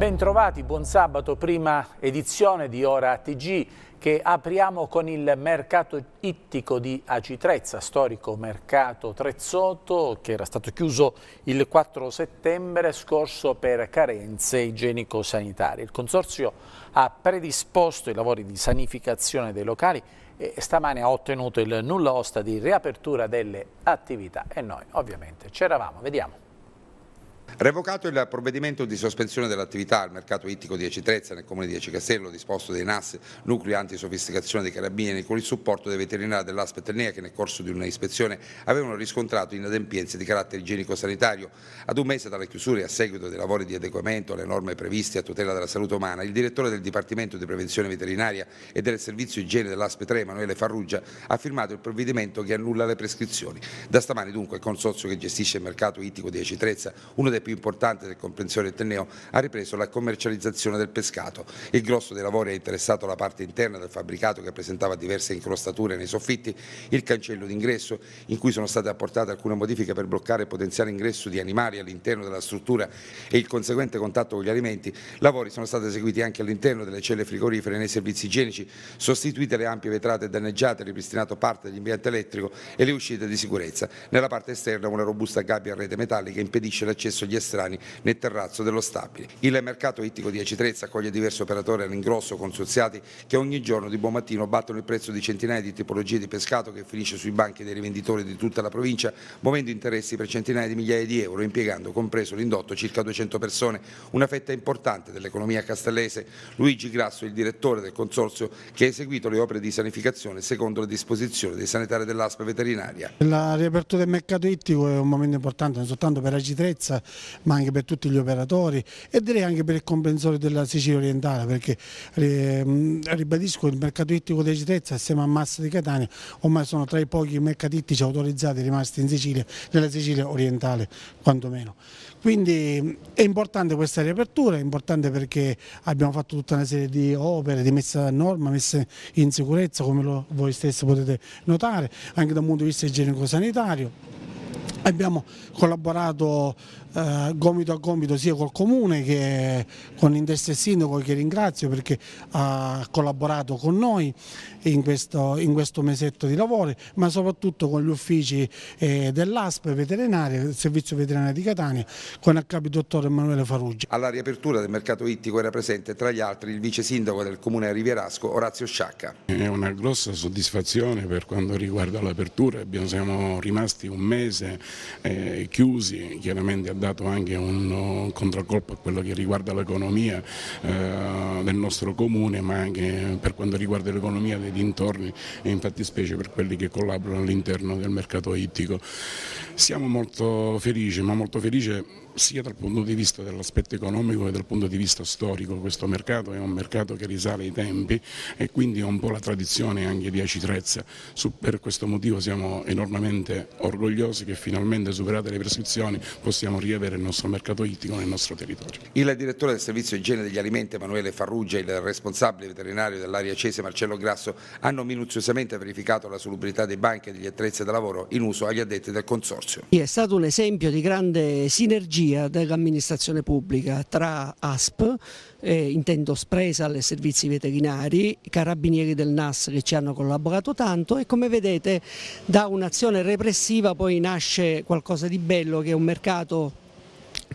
Bentrovati, buon sabato, prima edizione di Ora TG che apriamo con il mercato ittico di Acitrezza, storico mercato trezzotto che era stato chiuso il 4 settembre scorso per carenze igienico-sanitarie. Il consorzio ha predisposto i lavori di sanificazione dei locali e stamane ha ottenuto il nulla osta di riapertura delle attività e noi ovviamente c'eravamo, vediamo. Revocato il provvedimento di sospensione dell'attività al mercato ittico di Ecitrezza nel comune di Ecicastello, disposto dai NAS, nuclei antisofisticazione dei carabinieri, con il supporto dei veterinari dell'Aspe Ternea che nel corso di un'ispezione avevano riscontrato inadempienze di carattere igienico-sanitario. Ad un mese dalla chiusura e a seguito dei lavori di adeguamento alle norme previste a tutela della salute umana, il direttore del Dipartimento di Prevenzione Veterinaria e del Servizio Igiene dell'Aspe 3, Emanuele Farrugia, ha firmato il provvedimento che annulla le prescrizioni. Da stamani dunque il consorzio che gestisce il mercato ittico di Ecitrezza, uno dei delle più importanti del comprensorio etneo, ha ripreso la commercializzazione del pescato. Il grosso dei lavori ha interessato la parte interna del fabbricato che presentava diverse incrostature nei soffitti, il cancello d'ingresso in cui sono state apportate alcune modifiche per bloccare il potenziale ingresso di animali all'interno della struttura e il conseguente contatto con gli alimenti. Lavori sono stati eseguiti anche all'interno delle celle frigorifere nei servizi igienici, sostituite le ampie vetrate danneggiate, ripristinato parte dell'ambiente elettrico e le uscite di sicurezza. Nella parte esterna una robusta gabbia a rete metallica impedisce l'accesso agli gli estranei nel terrazzo dello stabile. Il mercato ittico di Acitrezza accoglie diversi operatori all'ingrosso consorziati che ogni giorno di buon mattino battono il prezzo di centinaia di tipologie di pescato che finisce sui banchi dei rivenditori di tutta la provincia, muovendo interessi per centinaia di migliaia di euro, impiegando compreso l'indotto circa 200 persone, una fetta importante dell'economia castellese. Luigi Grasso, il direttore del consorzio, che ha eseguito le opere di sanificazione secondo le disposizioni dei sanitari dell'ASPA veterinaria. La riapertura del mercato ittico è un momento importante non soltanto per Acitrezza ma anche per tutti gli operatori e direi anche per il comprensore della Sicilia orientale perché eh, ribadisco il mercato ittico di Citrezza assieme a Massa di Catania ormai sono tra i pochi mercati ittici autorizzati rimasti in Sicilia, nella Sicilia orientale quantomeno. Quindi è importante questa riapertura, è importante perché abbiamo fatto tutta una serie di opere, di messa a norma, messa in sicurezza come lo, voi stessi potete notare, anche dal punto di vista igienico-sanitario Abbiamo collaborato eh, gomito a gomito sia col comune che con Indestria Sindaco che ringrazio perché ha collaborato con noi in questo, in questo mesetto di lavoro ma soprattutto con gli uffici eh, dell'ASP veterinaria, del servizio veterinario di Catania con il capo dottore Emanuele Faruggi. Alla riapertura del mercato ittico era presente tra gli altri il vice sindaco del comune Rivierasco Orazio Sciacca. È una grossa soddisfazione per quanto riguarda l'apertura, siamo rimasti un mese eh, chiusi, chiaramente ha dato anche un, un eh, contraccolpo a quello che riguarda l'economia eh, del nostro comune ma anche per quanto riguarda l'economia dei dintorni e infatti specie per quelli che collaborano all'interno del mercato ittico. Siamo molto felici, ma molto felici sia dal punto di vista dell'aspetto economico che dal punto di vista storico. Questo mercato è un mercato che risale ai tempi e quindi è un po' la tradizione anche di Acitrezza. Per questo motivo siamo enormemente orgogliosi che finalmente superate le prescrizioni possiamo riavere il nostro mercato ittico nel nostro territorio. Il direttore del servizio igiene degli alimenti Emanuele Farrugia e il responsabile veterinario dell'area Cese Marcello Grasso hanno minuziosamente verificato la solubilità dei banchi e degli attrezzi da lavoro in uso agli addetti del consorzio negozio. È stato un esempio di grande sinergia dell'amministrazione pubblica tra ASP, eh, intendo Spresa alle Servizi Veterinari, i carabinieri del NAS che ci hanno collaborato tanto e come vedete da un'azione repressiva poi nasce qualcosa di bello che è un mercato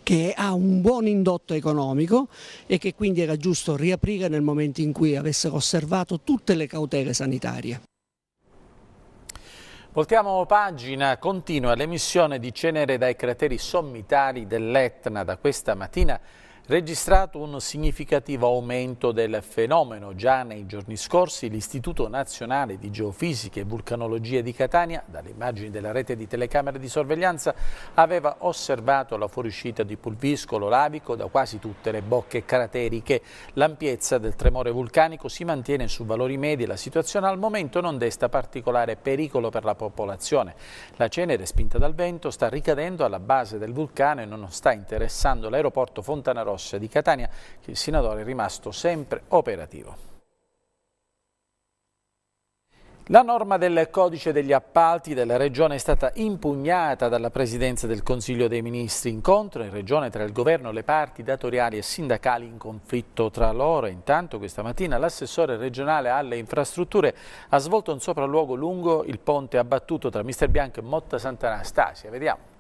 che ha un buon indotto economico e che quindi era giusto riaprire nel momento in cui avessero osservato tutte le cautele sanitarie. Voltiamo pagina, continua l'emissione di cenere dai crateri sommitali dell'Etna da questa mattina registrato un significativo aumento del fenomeno. Già nei giorni scorsi l'Istituto Nazionale di Geofisica e Vulcanologia di Catania, dalle immagini della rete di telecamere di sorveglianza, aveva osservato la fuoriuscita di pulviscolo lavico da quasi tutte le bocche crateriche. L'ampiezza del tremore vulcanico si mantiene su valori medi e la situazione al momento non desta particolare pericolo per la popolazione. La cenere spinta dal vento sta ricadendo alla base del vulcano e non sta interessando l'aeroporto Fontanarò Cross di Catania, che il Sinadoro è rimasto sempre operativo. La norma del codice degli appalti della Regione è stata impugnata dalla Presidenza del Consiglio dei Ministri. Incontro in Regione tra il Governo, le parti datoriali e sindacali in conflitto tra loro. Intanto questa mattina l'assessore regionale alle infrastrutture ha svolto un sopralluogo lungo il ponte abbattuto tra Mister Bianco e Motta Sant'Anastasia. Vediamo.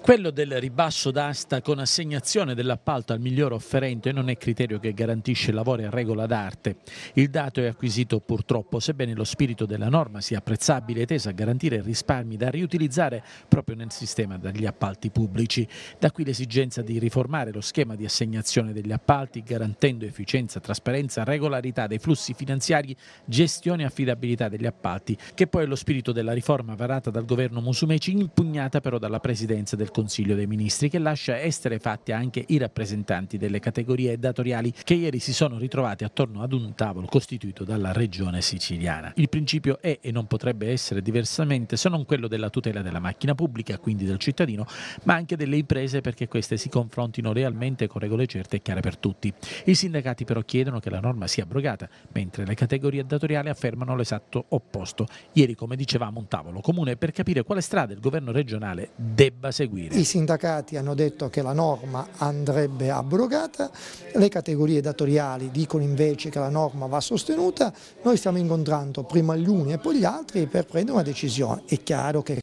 Quello del ribasso d'asta con assegnazione dell'appalto al miglior offerente non è criterio che garantisce lavori a regola d'arte. Il dato è acquisito purtroppo, sebbene lo spirito della norma sia apprezzabile e teso a garantire risparmi da riutilizzare proprio nel sistema degli appalti pubblici. Da qui l'esigenza di riformare lo schema di assegnazione degli appalti garantendo efficienza, trasparenza, regolarità dei flussi finanziari, gestione e affidabilità degli appalti, che poi è lo spirito della riforma varata dal governo Musumeci, impugnata però dalla presidenza del del Consiglio dei Ministri che lascia essere fatti anche i rappresentanti delle categorie datoriali che ieri si sono ritrovati attorno ad un tavolo costituito dalla regione siciliana. Il principio è e non potrebbe essere diversamente se non quello della tutela della macchina pubblica, quindi del cittadino, ma anche delle imprese perché queste si confrontino realmente con regole certe e chiare per tutti. I sindacati però chiedono che la norma sia abrogata, mentre le categorie datoriali affermano l'esatto opposto. Ieri, come dicevamo, un tavolo comune per capire quale strada il governo regionale debba seguire seguire. I sindacati hanno detto che la norma andrebbe abrogata, le categorie datoriali dicono invece che la norma va sostenuta, noi stiamo incontrando prima gli uni e poi gli altri per prendere una decisione. È chiaro che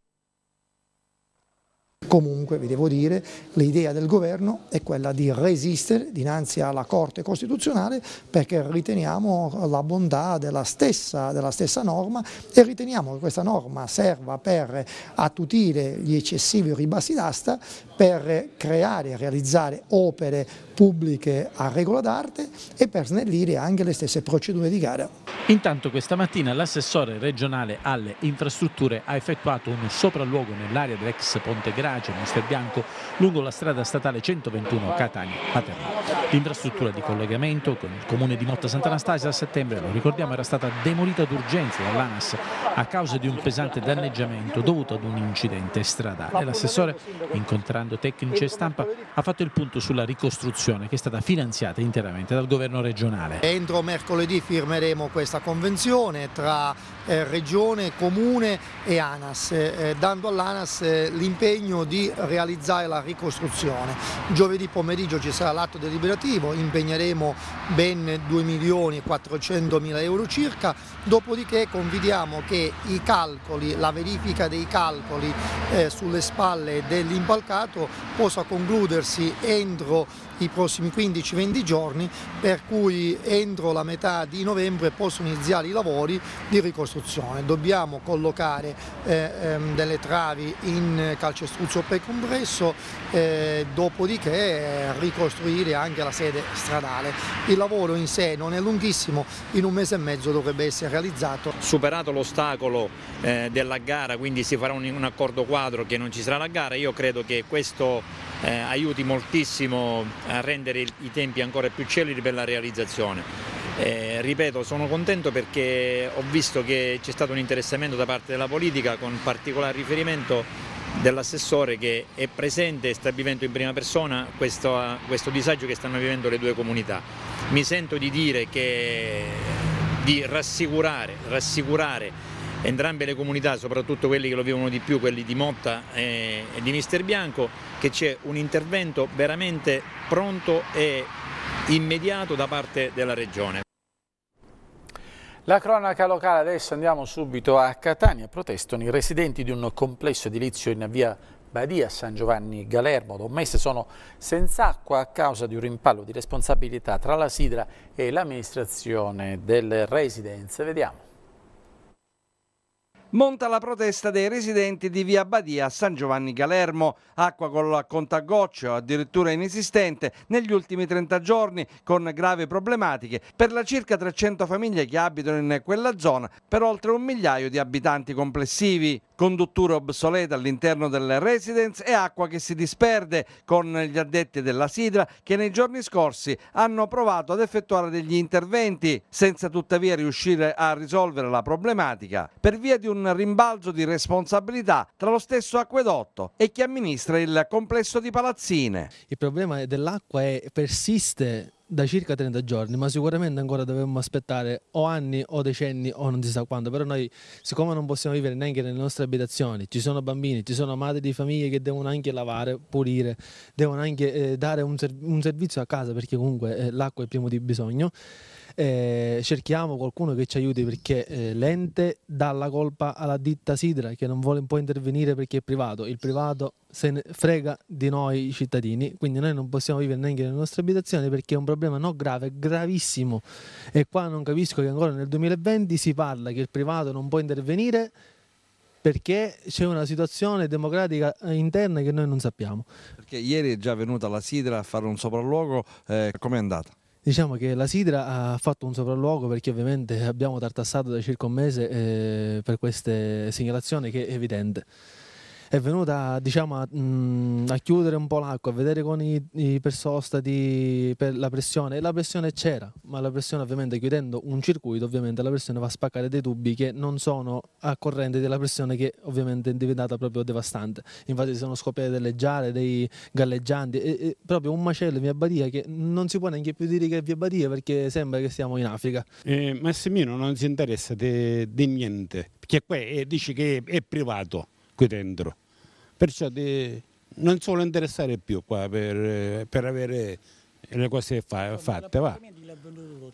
Comunque, vi devo dire, l'idea del governo è quella di resistere dinanzi alla Corte Costituzionale perché riteniamo la bontà della stessa, della stessa norma e riteniamo che questa norma serva per attutire gli eccessivi ribassi d'asta, per creare e realizzare opere pubbliche a regola d'arte e per snellire anche le stesse procedure di gara. Intanto questa mattina l'assessore regionale alle infrastrutture ha effettuato un sopralluogo nell'area dell'ex Ponte Gracia Biagio Bianco, lungo la strada statale 121 Catania-Paterno. L'infrastruttura di collegamento con il comune di Motta Sant'Anastasia a settembre, lo ricordiamo, era stata demolita d'urgenza dall'ANAS a causa di un pesante danneggiamento dovuto ad un incidente stradale. L'assessore, incontrando tecnici e stampa, ha fatto il punto sulla ricostruzione che è stata finanziata interamente dal governo regionale. Entro mercoledì firmeremo questa convenzione tra eh, regione, comune e ANAS, eh, dando all'ANAS eh, l'impegno di realizzare la ricostruzione. Giovedì pomeriggio ci sarà l'atto deliberativo, impegneremo ben 2 milioni e 400 mila euro circa, dopodiché convidiamo che i calcoli, la verifica dei calcoli eh, sulle spalle dell'impalcato possa concludersi entro i prossimi 15-20 giorni per cui entro la metà di novembre possono iniziare i lavori di ricostruzione. Dobbiamo collocare eh, ehm, delle travi in calcestruzzo precompresso, eh, dopodiché ricostruire anche la sede stradale. Il lavoro in sé non è lunghissimo, in un mese e mezzo dovrebbe essere realizzato. Superato l'ostacolo eh, della gara, quindi si farà un, un, accordo quadro che non ci sarà la gara, io credo che questo eh, aiuti moltissimo a rendere i tempi ancora più celeri per la realizzazione. Eh, ripeto, sono contento perché ho visto che c'è stato un interessamento da parte della politica con particolare riferimento dell'assessore che è presente e sta vivendo in prima persona questo, questo, disagio che stanno vivendo le due comunità. Mi sento di dire che di rassicurare, rassicurare entrambe le comunità, soprattutto quelli che lo vivono di più, quelli di Motta e, di Mister Bianco, che c'è un intervento veramente pronto e immediato da parte della Regione. La cronaca locale adesso andiamo subito a Catania. Protestano i residenti di un complesso edilizio in via Badia San Giovanni Galermo da un mese sono senza acqua a causa di un rimpallo di responsabilità tra la Sidra e l'amministrazione delle residenze. Vediamo monta la protesta dei residenti di via Badia a San Giovanni Galermo. Acqua con la contagoccio addirittura inesistente negli ultimi 30 giorni con gravi problematiche per la circa 300 famiglie che abitano in quella zona per oltre un migliaio di abitanti complessivi condutture obsolete all'interno delle residence e acqua che si disperde con gli addetti della Sidra che nei giorni scorsi hanno provato ad effettuare degli interventi senza tuttavia riuscire a risolvere la problematica per via di un rimbalzo di responsabilità tra lo stesso acquedotto e chi amministra il complesso di palazzine. Il problema dell'acqua persiste da circa 30 giorni, ma sicuramente ancora dovremmo aspettare o anni o decenni o non si sa quando, però noi siccome non possiamo vivere neanche nelle nostre abitazioni, ci sono bambini, ci sono madri di famiglie che devono anche lavare, pulire, devono anche eh, dare un, ser un, servizio a casa perché comunque eh, l'acqua è il primo di bisogno eh, cerchiamo qualcuno che ci aiuti perché eh, l'ente dà la colpa alla ditta Sidra che non vuole un po' intervenire perché è privato, il privato se ne frega di noi cittadini, quindi noi non possiamo vivere neanche nelle nostre abitazioni perché è un problema non grave, gravissimo e qua non capisco che ancora nel 2020 si parla che il privato non può intervenire perché c'è una situazione democratica eh, interna che noi non sappiamo. Perché ieri è già venuta la Sidra a fare un sopralluogo, eh, com'è andata? Diciamo che la Sidra ha fatto un sopralluogo perché ovviamente abbiamo tartassato da circa un mese eh, per queste segnalazioni che è evidente è venuta diciamo, a, mh, mm, a, chiudere un po' l'acqua, a vedere con i, i persostati per la pressione e la pressione c'era, ma la pressione ovviamente chiudendo un circuito ovviamente la pressione va a spaccare dei tubi che non sono a corrente della pressione che ovviamente è diventata proprio devastante. Infatti si sono scoperte delle giare, dei galleggianti, e, e proprio un macello in via Badia che non si può neanche più dire che è via Badia perché sembra che siamo in Africa. Eh, Massimino non si interessa di niente, perché qua è, eh, dice che è privato qui dentro. Perciò de, non solo interessare più qua per, per avere le cose fa, fatte.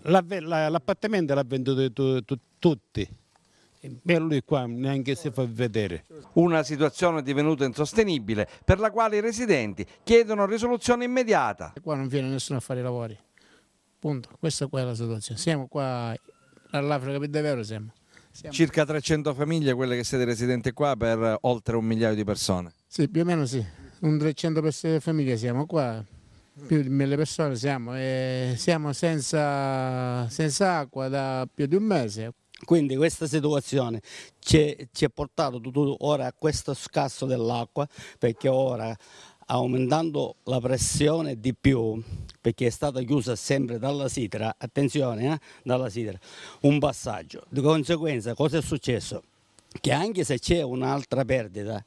L'appartamento l'ha venduto tu, tu, tutti. E lui qua neanche si fa vedere. Una situazione divenuta insostenibile per la quale i residenti chiedono risoluzione immediata. Qua non viene nessuno a fare i lavori. Punto. Questa qua è la situazione. Siamo qua all'Africa per davvero siamo. Siamo. Circa 300 famiglie quelle che siete residenti qua per oltre un migliaio di persone. Sì, più o meno sì, un 300 famiglie siamo qua, più di mille persone siamo e siamo senza, senza acqua da più di un mese. Quindi questa situazione ci, ha portato tutto ora a questo scasso dell'acqua perché ora aumentando la pressione di più perché è stata chiusa sempre dalla sidra, attenzione, eh, dalla sidra, un passaggio. Di conseguenza cosa è successo? Che anche se c'è un'altra perdita,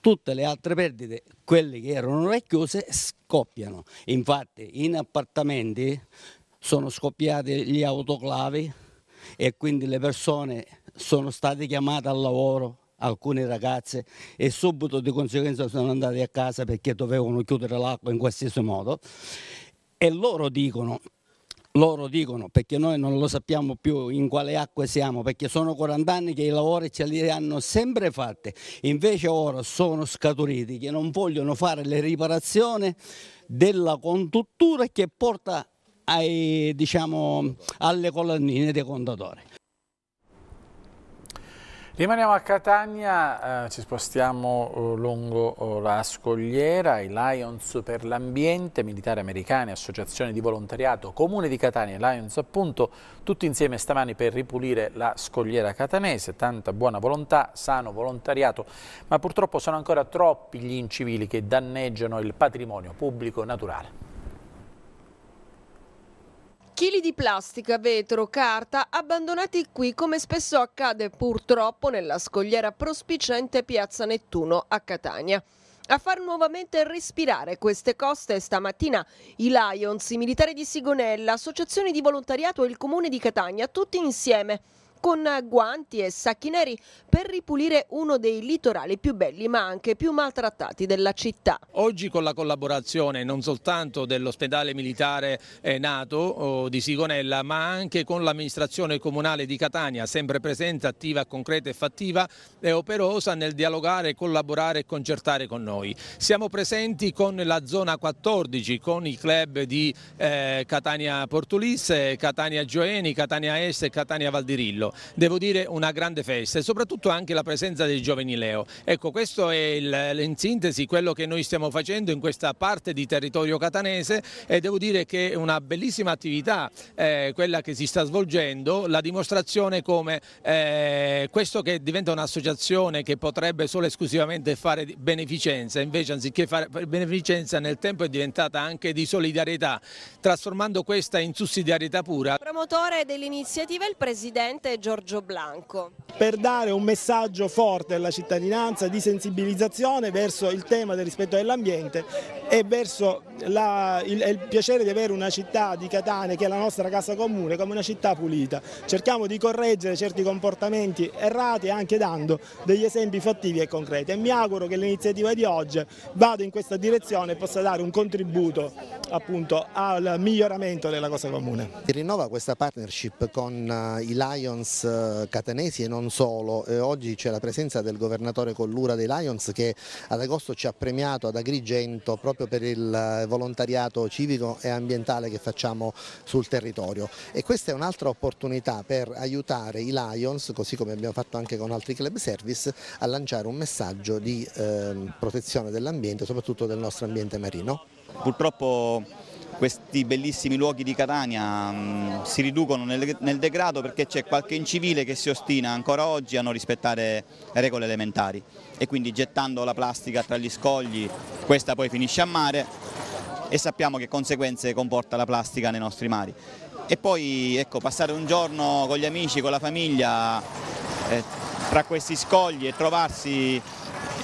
tutte le altre perdite, quelle che erano racchiuse, scoppiano. Infatti in appartamenti sono scoppiati gli autoclavi e quindi le persone sono state chiamate al lavoro alcune ragazze e subito di conseguenza sono andate a casa perché dovevano chiudere l'acqua in qualsiasi modo e loro dicono loro dicono, perché noi non lo sappiamo più in quale acque siamo, perché sono 40 anni che i lavori ce li hanno sempre fatti, invece ora sono scaturiti che non vogliono fare le riparazioni della conduttura che porta ai, diciamo, alle colonnine dei contatori. Rimaniamo a Catania, eh, ci spostiamo eh, lungo eh, la scogliera, i Lions per l'ambiente, militari americani, associazione di volontariato, comune di Catania e Lions appunto, tutti insieme stamani per ripulire la scogliera catanese, tanta buona volontà, sano volontariato, ma purtroppo sono ancora troppi gli incivili che danneggiano il patrimonio pubblico naturale. Chili di plastica, vetro, carta abbandonati qui come spesso accade purtroppo nella scogliera prospicente Piazza Nettuno a Catania. A far nuovamente respirare queste coste stamattina i Lions, i militari di Sigonella, associazioni di volontariato e il comune di Catania, tutti insieme con guanti e sacchi neri per ripulire uno dei litorali più belli ma anche più maltrattati della città. Oggi con la collaborazione non soltanto dell'ospedale militare eh, nato di Sigonella ma anche con l'amministrazione comunale di Catania, sempre presente, attiva, concreta e fattiva, è operosa nel dialogare, collaborare e concertare con noi. Siamo presenti con la zona 14, con i club di eh, Catania Portulisse, Catania Gioeni, Catania Est e Catania Valdirillo bello, devo dire una grande festa e soprattutto anche la presenza dei giovani Leo. Ecco, questo è il, in sintesi quello che noi stiamo facendo in questa parte di territorio catanese e devo dire che è una bellissima attività eh, quella che si sta svolgendo, la dimostrazione come eh, questo che diventa un'associazione che potrebbe solo e esclusivamente fare beneficenza, invece anziché fare beneficenza nel tempo è diventata anche di solidarietà, trasformando questa in sussidiarietà pura. Promotore dell'iniziativa è il presidente Giorgio Blanco. Per dare un messaggio forte alla cittadinanza di sensibilizzazione verso il tema del rispetto dell'ambiente e verso la, il, il piacere di avere una città di Catania, che è la nostra casa comune, come una città pulita. Cerchiamo di correggere certi comportamenti errati anche dando degli esempi fattivi e concreti e mi auguro che l'iniziativa di oggi vada in questa direzione e possa dare un contributo appunto al miglioramento della cosa comune. Si rinnova questa partnership con eh, i Lions eh, catanesi e non solo, oggi c'è la presenza del governatore Collura dei Lions che ad agosto ci ha premiato ad Agrigento proprio per il eh, volontariato civico e ambientale che facciamo sul territorio e questa è un'altra opportunità per aiutare i Lions, così come abbiamo fatto anche con altri club service, a lanciare un messaggio di eh, protezione dell'ambiente, soprattutto del nostro ambiente marino. Purtroppo questi bellissimi luoghi di Catania mh, mm, si riducono nel, nel degrado perché c'è qualche incivile che si ostina ancora oggi a non rispettare regole elementari e quindi gettando la plastica tra gli scogli questa poi finisce a mare e sappiamo che conseguenze comporta la plastica nei nostri mari. E poi ecco, passare un giorno con gli amici, con la famiglia, eh, tra questi scogli e trovarsi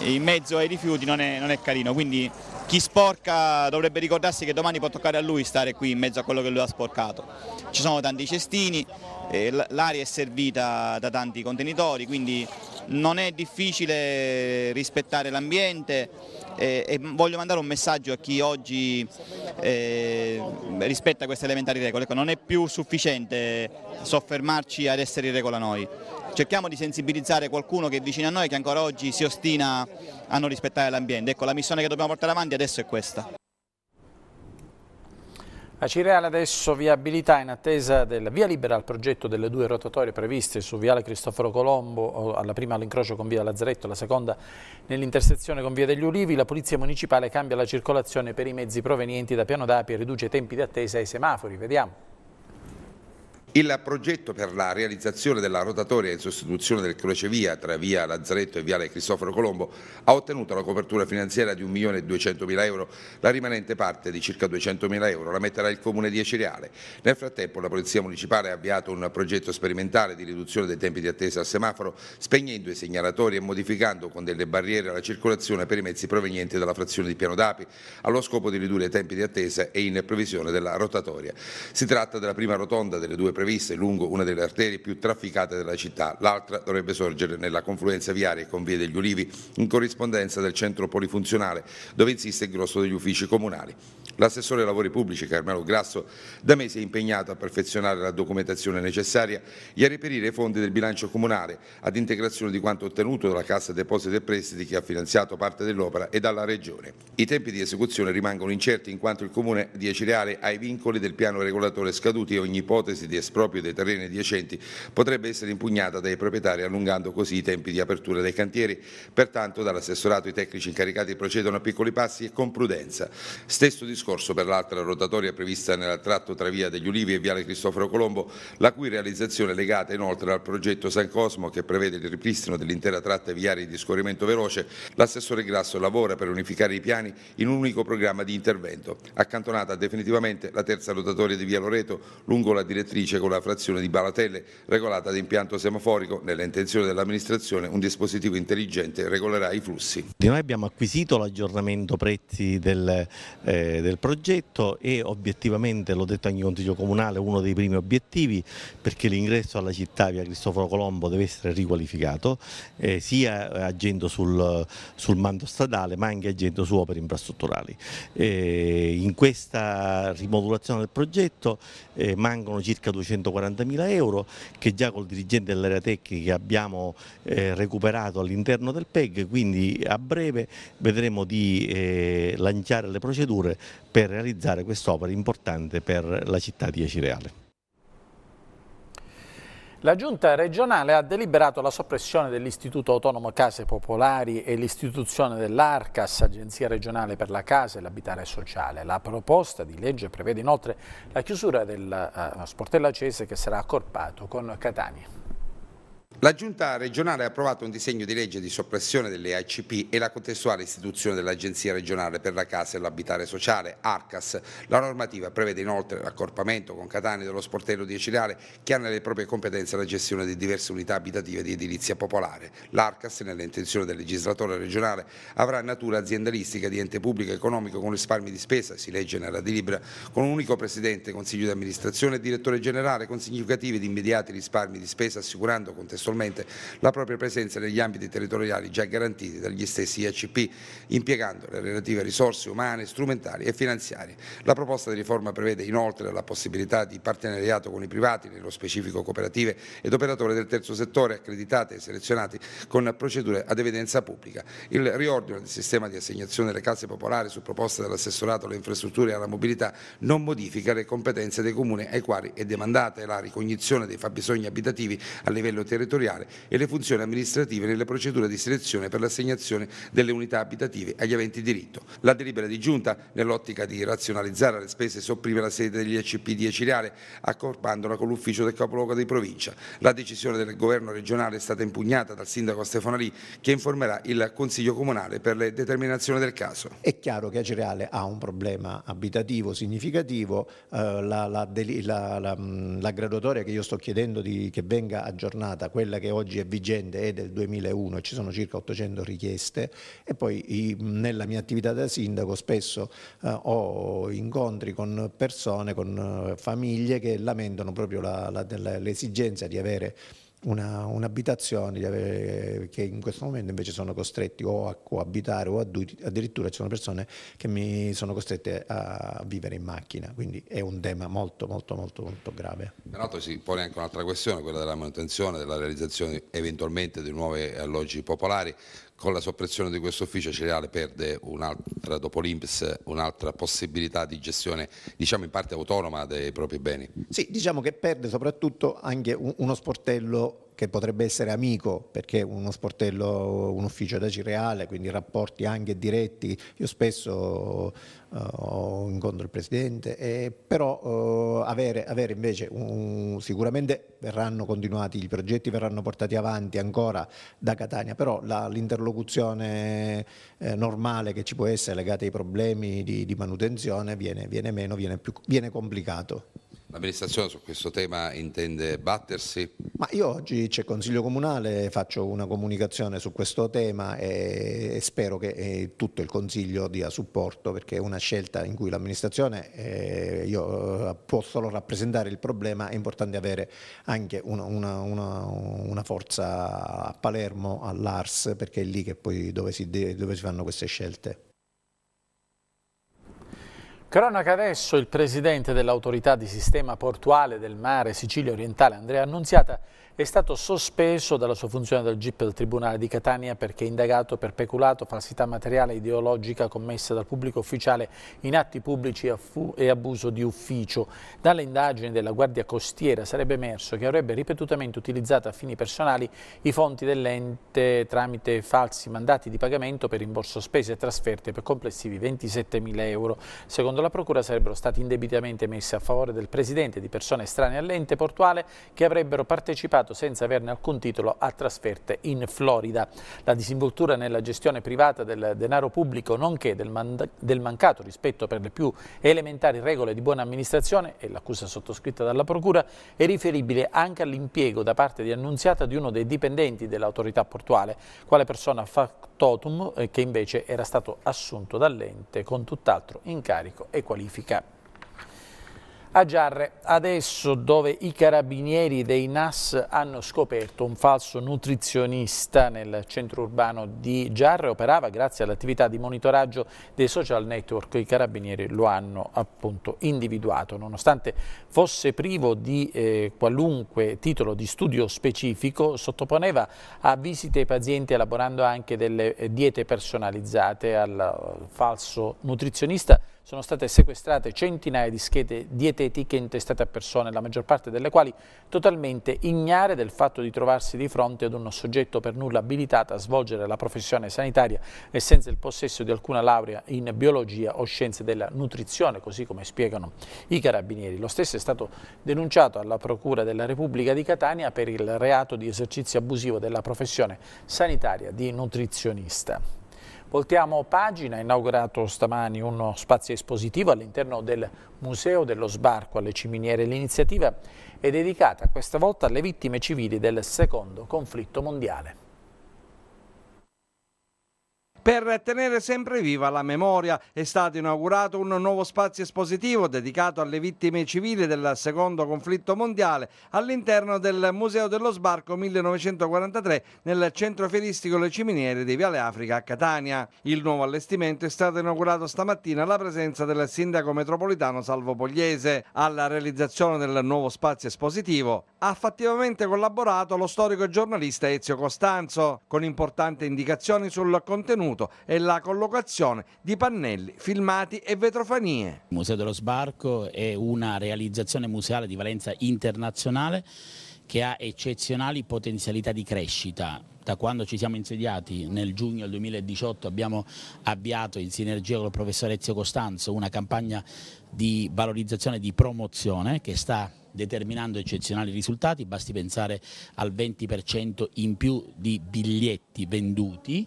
in mezzo ai rifiuti non è, non è carino, quindi chi sporca dovrebbe ricordarsi che domani può toccare a lui stare qui in mezzo a quello che lui ha sporcato. Ci sono tanti cestini, eh, l'aria è servita da tanti contenitori, quindi non è difficile rispettare l'ambiente eh, e voglio mandare un messaggio a chi oggi eh, rispetta queste elementari regole, ecco, non è più sufficiente soffermarci ad essere in regola noi, cerchiamo di sensibilizzare qualcuno che è vicino a noi che ancora oggi si ostina a non rispettare l'ambiente, ecco la missione che dobbiamo portare avanti adesso è questa. La Cireale adesso viabilità in attesa del via libera al progetto delle due rotatorie previste su Viale Cristoforo Colombo, alla prima all'incrocio con Via Lazzaretto, la seconda nell'intersezione con Via degli Ulivi. La Polizia Municipale cambia la circolazione per i mezzi provenienti da Piano d'Api e riduce i tempi di attesa ai semafori. Vediamo. Il progetto per la realizzazione della rotatoria in sostituzione del crocevia tra via Lazzaretto e viale Cristoforo Colombo ha ottenuto la copertura finanziaria di 1.200.000 euro, la rimanente parte di circa 200.000 euro la metterà il Comune di Ecireale. Nel frattempo la Polizia Municipale ha avviato un progetto sperimentale di riduzione dei tempi di attesa al semaforo, spegnendo i segnalatori e modificando con delle barriere la circolazione per i mezzi provenienti dalla frazione di Piano d'Api, allo scopo di ridurre i tempi di attesa e in previsione della rotatoria. Si tratta della prima rotonda delle due previste lungo una delle arterie più trafficate della città, l'altra dovrebbe sorgere nella confluenza viaria con Via degli Ulivi in corrispondenza del centro polifunzionale dove insiste il grosso degli uffici comunali. L'assessore ai lavori pubblici Carmelo Grasso da mesi è impegnato a perfezionare la documentazione necessaria e a reperire i fondi del bilancio comunale ad integrazione di quanto ottenuto dalla Cassa Depositi e Prestiti che ha finanziato parte dell'opera e dalla Regione. I tempi di esecuzione rimangono incerti in quanto il Comune di Acireale ha i vincoli del piano regolatore scaduti e ogni ipotesi di esproprio dei terreni adiacenti potrebbe essere impugnata dai proprietari allungando così i tempi di apertura dei cantieri. Pertanto dall'assessorato i tecnici incaricati procedono a piccoli passi e con prudenza. Stesso scorso per l'altra rotatoria prevista nel tratto tra Via degli Ulivi e Viale Cristoforo Colombo, la cui realizzazione è legata inoltre al progetto San Cosmo che prevede il ripristino dell'intera tratta viaria di scorrimento veloce, l'assessore Grasso lavora per unificare i piani in un unico programma di intervento. Accantonata definitivamente la terza rotatoria di Via Loreto lungo la direttrice con la frazione di Balatelle, regolata da impianto semaforico, nelle intenzioni dell'amministrazione un dispositivo intelligente regolerà i flussi. Noi abbiamo acquisito l'aggiornamento prezzi del, eh, del del progetto e obiettivamente, l'ho detto anche in Consiglio Comunale, uno dei primi obiettivi perché l'ingresso alla città via Cristoforo Colombo deve essere riqualificato eh, sia eh, agendo sul, sul, mando stradale ma anche agendo su opere infrastrutturali. Eh, in questa rimodulazione del progetto eh, mancano circa 240 mila euro che già col dirigente dell'area tecnica abbiamo eh, recuperato all'interno del PEG, quindi a breve vedremo di eh, lanciare le procedure per realizzare quest'opera importante per la città di Acireale. La Giunta regionale ha deliberato la soppressione dell'Istituto Autonomo Case Popolari e l'istituzione dell'ARCAS, Agenzia regionale per la casa e l'abitare sociale. La proposta di legge prevede inoltre la chiusura del uh, sportello Acese che sarà accorpato con Catania. La Giunta regionale ha approvato un disegno di legge di soppressione delle ACP e la contestuale istituzione dell'Agenzia regionale per la casa e l'abitare sociale, ARCAS. La normativa prevede inoltre l'accorpamento con Catania dello sportello di Eciliare che ha nelle proprie competenze la gestione di diverse unità abitative di edilizia popolare. L'ARCAS, nelle intenzioni del legislatore regionale, avrà natura aziendalistica di ente pubblico economico con risparmi di spesa, si legge nella delibera, con un unico presidente, consiglio di amministrazione e direttore generale con significativi ed immediati risparmi di spesa assicurando contestualmente testualmente, la propria presenza negli ambiti territoriali già garantiti dagli stessi IACP, impiegando le relative risorse umane, strumentali e finanziarie. La proposta di riforma prevede inoltre la possibilità di partenariato con i privati, nello specifico cooperative ed operatori del terzo settore accreditati e selezionati con procedure ad evidenza pubblica. Il riordino del sistema di assegnazione delle case popolari su proposta dell'assessorato alle infrastrutture e alla mobilità non modifica le competenze dei comuni ai quali è demandata la ricognizione dei fabbisogni abitativi a livello territoriale territoriale e le funzioni amministrative nelle procedure di selezione per l'assegnazione delle unità abitative agli aventi diritto. La delibera di giunta, nell'ottica di razionalizzare le spese, sopprime la sede degli ACP di Eciriale, accorpandola con l'ufficio del capoluogo di provincia. La decisione del governo regionale è stata impugnata dal sindaco Stefano Lì, che informerà il Consiglio Comunale per le determinazioni del caso. È chiaro che Acireale ha un problema abitativo significativo, eh, la, la, la, la mm, graduatoria che io sto chiedendo di, che venga aggiornata, quella quella che oggi è vigente è del 2001 e ci sono circa 800 richieste e poi nella mia attività da sindaco spesso eh, ho incontri con persone, con eh, famiglie che lamentano proprio l'esigenza di avere una, un'abitazione che in questo momento invece sono costretti o a coabitare o addirittura ci sono persone che mi sono costrette a vivere in macchina, quindi è un tema molto molto molto molto grave. Peraltro si pone anche un'altra questione, quella della manutenzione, della realizzazione eventualmente di nuovi alloggi popolari, con la soppressione di questo ufficio Cereale perde un'altra, dopo l'Inps, un'altra possibilità di gestione, diciamo in parte autonoma dei propri beni. Sì, diciamo che perde soprattutto anche uno sportello che potrebbe essere amico perché uno sportello, un ufficio da Cireale, quindi rapporti anche diretti, io spesso uh, incontro il presidente, eh, però uh, avere, avere, invece un, sicuramente verranno continuati, i progetti verranno portati avanti ancora da Catania, però l'interlocuzione eh, normale che ci può essere legata ai problemi di, di manutenzione viene, viene meno, viene, più, viene complicato. L'amministrazione su questo tema intende battersi? Ma io oggi c'è Consiglio Comunale, faccio una comunicazione su questo tema e spero che eh, tutto il Consiglio dia supporto perché è una scelta in cui l'amministrazione, eh, io eh, può solo rappresentare il problema, è importante avere anche una, una, una, una forza a Palermo, all'Ars, perché è lì che poi dove si, dove si fanno queste scelte. Cronaca adesso, il presidente dell'autorità di sistema portuale del mare Sicilia orientale Andrea Annunziata è stato sospeso dalla sua funzione dal GIP del Tribunale di Catania perché indagato per peculato, falsità materiale e ideologica commessa dal pubblico ufficiale in atti pubblici e abuso di ufficio. Dalle indagini della Guardia Costiera sarebbe emerso che avrebbe ripetutamente utilizzato a fini personali i fonti dell'ente tramite falsi mandati di pagamento per rimborso spese e trasferte per complessivi 27.000 euro. Secondo la Procura sarebbero stati indebitamente messi a favore del Presidente di persone estranee all'ente portuale che avrebbero partecipato risultato senza averne alcun titolo a trasferte in Florida. La disinvoltura nella gestione privata del denaro pubblico nonché del, man del mancato rispetto per le più elementari regole di buona amministrazione e l'accusa sottoscritta dalla Procura è riferibile anche all'impiego da parte di Annunziata di uno dei dipendenti dell'autorità portuale, quale persona factotum eh, che invece era stato assunto dall'ente con tutt'altro incarico e qualifica. A Giarre, adesso dove i carabinieri dei NAS hanno scoperto un falso nutrizionista nel centro urbano di Giarre, operava grazie all'attività di monitoraggio dei social network, i carabinieri lo hanno appunto individuato. Nonostante fosse privo di eh, qualunque titolo di studio specifico, sottoponeva a visite i pazienti elaborando anche delle eh, diete personalizzate al eh, falso nutrizionista sono state sequestrate centinaia di schede dietetiche intestate a persone, la maggior parte delle quali totalmente ignare del fatto di trovarsi di fronte ad uno soggetto per nulla abilitato a svolgere la professione sanitaria e senza il possesso di alcuna laurea in biologia o scienze della nutrizione, così come spiegano i carabinieri. Lo stesso è stato denunciato alla Procura della Repubblica di Catania per il reato di esercizio abusivo della professione sanitaria di nutrizionista. Voltiamo pagina, inaugurato stamani uno spazio espositivo all'interno del Museo dello Sbarco alle Ciminiere. L'iniziativa è dedicata questa volta alle vittime civili del secondo conflitto mondiale. Per tenere sempre viva la memoria è stato inaugurato un nuovo spazio espositivo dedicato alle vittime civili del secondo conflitto mondiale all'interno del Museo dello Sbarco 1943 nel centro feristico Le Ciminiere di Viale Africa a Catania. Il nuovo allestimento è stato inaugurato stamattina alla presenza del sindaco metropolitano Salvo Pogliese. Alla realizzazione del nuovo spazio espositivo ha fattivamente collaborato lo storico giornalista Ezio Costanzo con importanti indicazioni sul contenuto ottenuto è la collocazione di pannelli, filmati e vetrofanie. Il Museo dello Sbarco è una realizzazione museale di valenza internazionale che ha eccezionali potenzialità di crescita. Da quando ci siamo insediati nel giugno del 2018 abbiamo avviato in sinergia con il professor Ezio Costanzo una campagna di valorizzazione e di promozione che sta determinando eccezionali risultati, basti pensare al 20% in più di biglietti venduti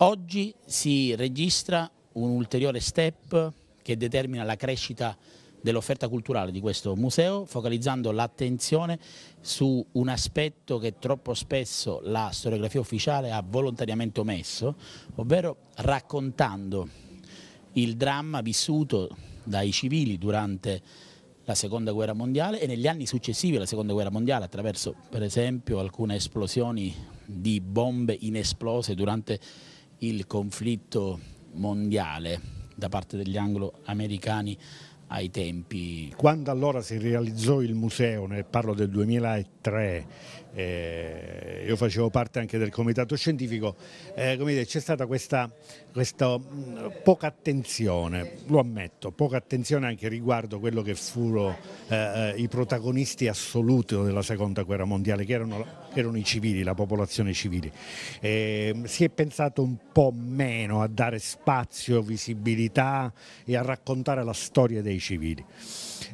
Oggi si registra un ulteriore step che determina la crescita dell'offerta culturale di questo museo, focalizzando l'attenzione su un aspetto che troppo spesso la storiografia ufficiale ha volontariamente omesso, ovvero raccontando il dramma vissuto dai civili durante la seconda guerra mondiale e negli anni successivi alla seconda guerra mondiale attraverso per esempio alcune esplosioni di bombe inesplose durante il conflitto mondiale da parte degli anglo-americani ai tempi. Quando allora si realizzò il museo, ne parlo del 2003, eh, io facevo parte anche del comitato scientifico, eh, c'è stata questa, questa mh, mm, poca attenzione, lo ammetto, poca attenzione anche riguardo quello che furono eh, eh, i protagonisti assoluti della seconda guerra mondiale, che erano, erano i civili, la popolazione civile. Ehm, si è pensato un po' meno a dare spazio, visibilità e a raccontare la storia dei civili.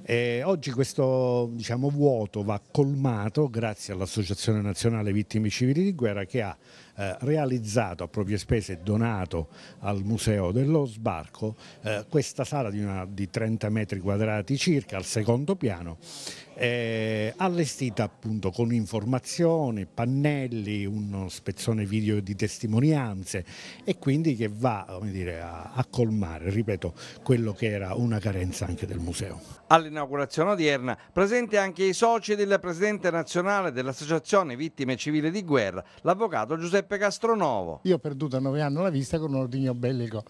E oggi questo diciamo, vuoto va colmato grazie all'Associazione Nazionale Vittime Civili di Guerra che ha eh, realizzato a proprie spese e donato al Museo dello Sbarco eh, questa sala di, una, di, 30 metri quadrati circa al secondo piano eh, allestita appunto con informazioni, pannelli, uno spezzone video di testimonianze e quindi che va dire, a, a, colmare, ripeto, quello che era una carenza anche del museo. Alle all'inaugurazione odierna, presenti anche i soci del presidente nazionale dell'Associazione Vittime Civili di Guerra, l'avvocato Giuseppe Castronovo. Io ho perduto a nove anni la vista con un ordigno bellico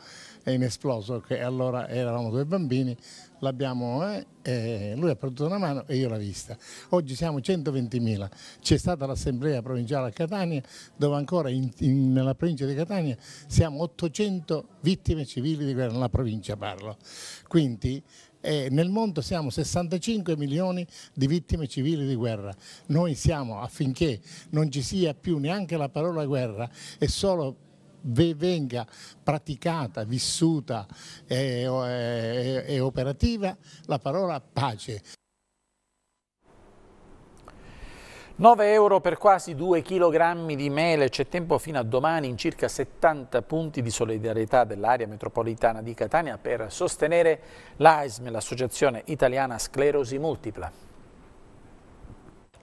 inesploso, che allora eravamo due bambini, l'abbiamo, eh, eh, lui ha perduto una mano e io la vista. Oggi siamo 120.000, c'è stata l'assemblea provinciale a Catania dove ancora in, in, nella provincia di Catania siamo 800 vittime civili di guerra, nella provincia parlo. Quindi e nel mondo siamo 65 milioni di vittime civili di guerra. Noi siamo affinché non ci sia più neanche la parola guerra e solo venga praticata, vissuta e, eh, eh, e, e operativa la parola pace. 9 euro per quasi 2 kg di mele, c'è tempo fino a domani in circa 70 punti di solidarietà dell'area metropolitana di Catania per sostenere l'AISM, l'Associazione Italiana Sclerosi Multipla.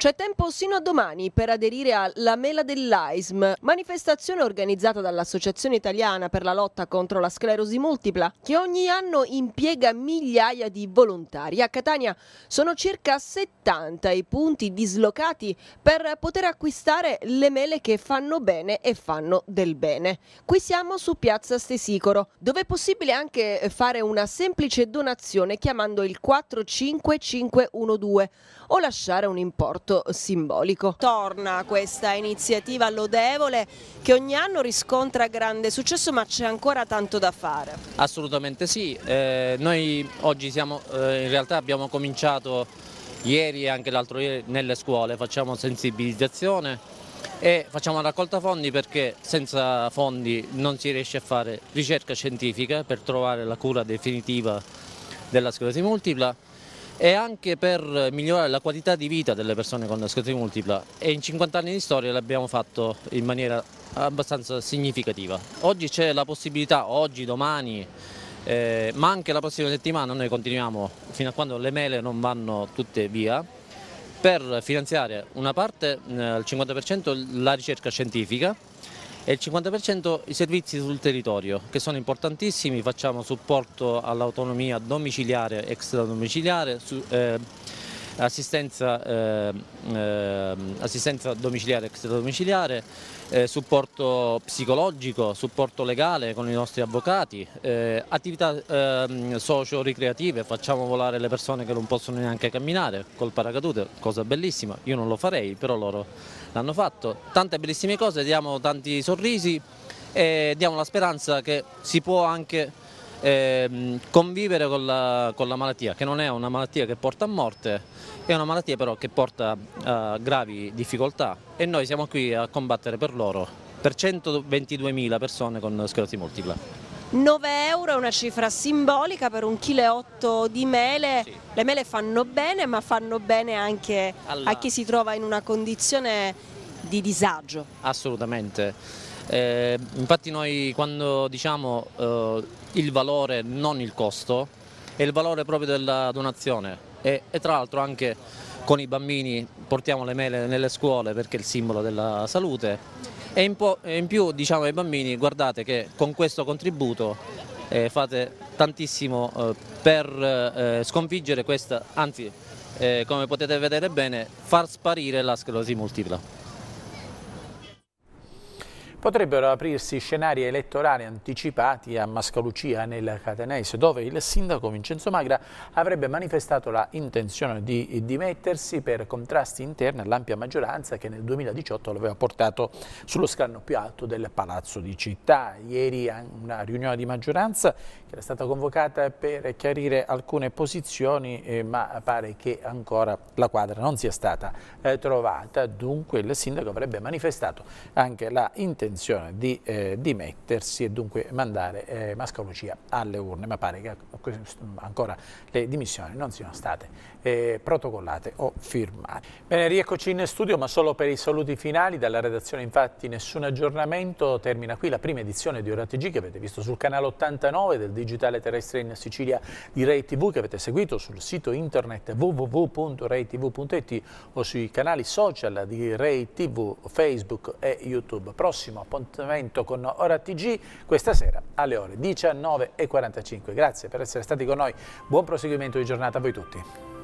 C'è tempo sino a domani per aderire alla Mela dell'AISM, manifestazione organizzata dall'Associazione Italiana per la lotta contro la sclerosi multipla, che ogni anno impiega migliaia di volontari. A Catania sono circa 70 i punti dislocati per poter acquistare le mele che fanno bene e fanno del bene. Qui siamo su Piazza Stesicoro, dove è possibile anche fare una semplice donazione chiamando il 45512 o lasciare un importo molto simbolico. Torna questa iniziativa lodevole che ogni anno riscontra grande successo ma c'è ancora tanto da fare. Assolutamente sì, eh, noi oggi siamo, eh, in realtà abbiamo cominciato ieri e anche l'altro ieri nelle scuole, facciamo sensibilizzazione e facciamo raccolta fondi perché senza fondi non si riesce a fare ricerca scientifica per trovare la cura definitiva della sclerosi multipla e anche per migliorare la qualità di vita delle persone con sclerosi multipla e in 50 anni di storia l'abbiamo fatto in maniera abbastanza significativa. Oggi c'è la possibilità, oggi, domani, eh, ma anche la prossima settimana noi continuiamo fino a quando le mele non vanno tutte via per finanziare una parte, eh, al 50% la ricerca scientifica e il 50% i servizi sul territorio che sono importantissimi, facciamo supporto all'autonomia domiciliare e extradomiciliare, su, eh, assistenza, eh, eh, assistenza, domiciliare e extradomiciliare, eh, supporto psicologico, supporto legale con i nostri avvocati, eh, attività ehm, socio-ricreative, facciamo volare le persone che non possono neanche camminare col paracadute, cosa bellissima, io non lo farei però loro l'hanno fatto, tante bellissime cose, diamo tanti sorrisi e diamo la speranza che si può anche eh, convivere con la, con la, malattia, che non è una malattia che porta a morte, è una malattia però che porta a eh, gravi difficoltà e noi siamo qui a combattere per loro, per 122.000 persone con sclerosi multipla. 9 euro è una cifra simbolica per un chilo 8 di mele, sì. le mele fanno bene ma fanno bene anche allora. a chi si trova in una condizione di disagio. Assolutamente, eh, infatti noi quando diciamo eh, il valore non il costo è il valore proprio della donazione e, e tra l'altro anche con i bambini portiamo le mele nelle scuole perché è il simbolo della salute e in, e in più diciamo ai bambini guardate che con questo contributo eh, fate tantissimo eh, per eh, sconfiggere questa, anzi eh, come potete vedere bene, far sparire la sclerosi multipla potrebbero aprirsi scenari elettorali anticipati a Mascalucia nel Catenese, dove il sindaco Vincenzo Magra avrebbe manifestato la intenzione di dimettersi per contrasti interni all'ampia maggioranza che nel 2018 l'aveva portato sullo scanno più alto del Palazzo di Città. Ieri una riunione di maggioranza che era stata convocata per chiarire alcune posizioni, eh, ma pare che ancora la quadra non sia stata eh, trovata. Dunque il sindaco avrebbe manifestato anche la intenzione intenzione di eh, dimettersi e dunque mandare eh, Mascalocia alle urne, ma pare che ancora le dimissioni non siano state eh, protocollate o firmate. Bene, rieccoci in studio, ma solo per i saluti finali. Dalla redazione infatti nessun aggiornamento, termina qui la prima edizione di Ora TG che avete visto sul canale 89 del digitale terrestre in Sicilia di Rai TV che avete seguito sul sito internet www.raitv.it o sui canali social di Rai TV, Facebook e YouTube. Prossimo appuntamento con Ora TG questa sera alle ore 19.45. Grazie per essere stati con noi, buon proseguimento di giornata a voi tutti.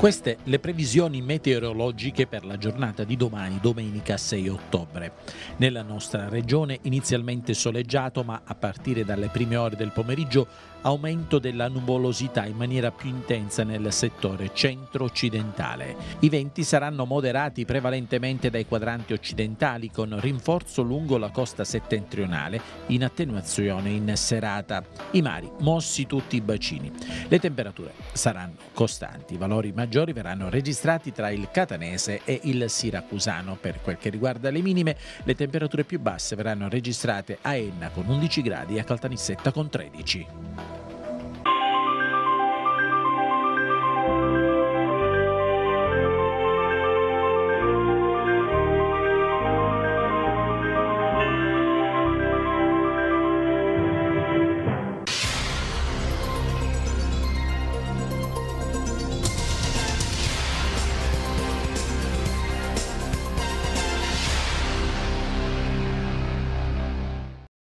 Queste le previsioni meteorologiche per la giornata di domani, domenica 6 ottobre. Nella nostra regione inizialmente soleggiato, ma a partire dalle prime ore del pomeriggio aumento della nuvolosità in maniera più intensa nel settore centro-occidentale. I venti saranno moderati prevalentemente dai quadranti occidentali con rinforzo lungo la costa settentrionale in attenuazione in serata. I mari mossi tutti i bacini. Le temperature saranno costanti. I valori maggiori verranno registrati tra il catanese e il siracusano. Per quel che riguarda le minime, le temperature più basse verranno registrate a Enna con 11 gradi e a Caltanissetta con 13.